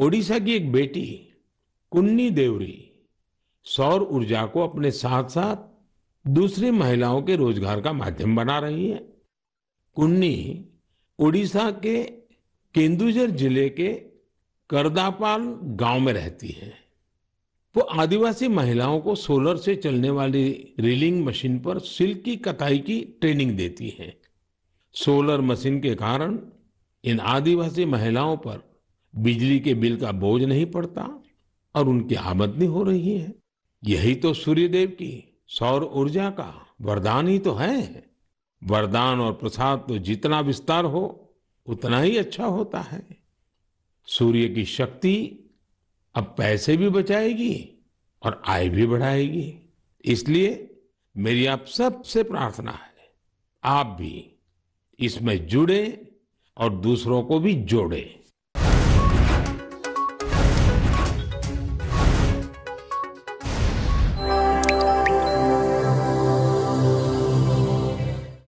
ओडिशा की एक बेटी कुन्नी देवरी सौर ऊर्जा को अपने साथ साथ दूसरी महिलाओं के रोजगार का माध्यम बना रही है कुन्नी ओडिशा के केंदुझर जिले के करदापाल गांव में रहती है वो आदिवासी महिलाओं को सोलर से चलने वाली रीलिंग मशीन पर सिल्क की कताई की ट्रेनिंग देती है सोलर मशीन के कारण इन आदिवासी महिलाओं पर बिजली के बिल का बोझ नहीं पड़ता और उनकी आमदनी हो रही है यही तो सूर्यदेव की सौर ऊर्जा का वरदान ही तो है वरदान और प्रसाद तो जितना विस्तार हो उतना ही अच्छा होता है सूर्य की शक्ति अब पैसे भी बचाएगी और आय भी बढ़ाएगी इसलिए मेरी आप सबसे प्रार्थना है आप भी इसमें जुड़े और दूसरों को भी जोड़ें